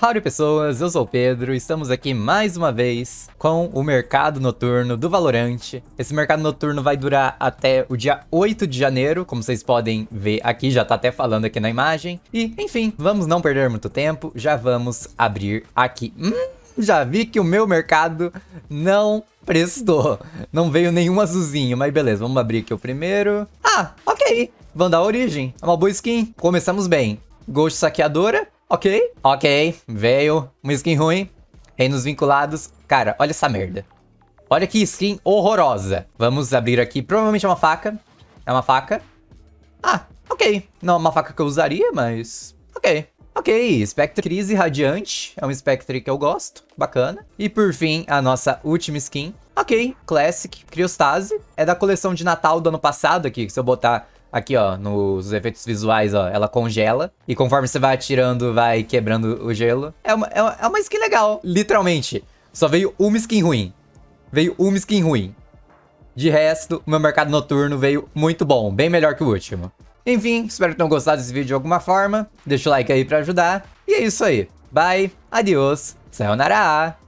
Howdy pessoas, eu sou o Pedro, estamos aqui mais uma vez com o mercado noturno do Valorante. Esse mercado noturno vai durar até o dia 8 de janeiro, como vocês podem ver aqui, já tá até falando aqui na imagem. E, enfim, vamos não perder muito tempo, já vamos abrir aqui. Hum, já vi que o meu mercado não prestou. Não veio nenhum azulzinho, mas beleza, vamos abrir aqui o primeiro. Ah, ok, vamos dar origem, é uma boa skin. Começamos bem. Ghost Saqueadora, Ok, ok, veio uma skin ruim, reinos vinculados. Cara, olha essa merda. Olha que skin horrorosa. Vamos abrir aqui, provavelmente é uma faca. É uma faca. Ah, ok. Não é uma faca que eu usaria, mas... Ok. Ok, Spectre Crise Radiante. É um Spectre que eu gosto, bacana. E por fim, a nossa última skin. Ok, Classic Criostase. É da coleção de Natal do ano passado aqui, se eu botar Aqui, ó, nos efeitos visuais, ó, ela congela. E conforme você vai atirando, vai quebrando o gelo. É uma, é uma, é uma skin legal, literalmente. Só veio uma skin ruim. Veio uma skin ruim. De resto, o meu mercado noturno veio muito bom, bem melhor que o último. Enfim, espero que tenham gostado desse vídeo de alguma forma. Deixa o like aí pra ajudar. E é isso aí. Bye, adiós, sayonara!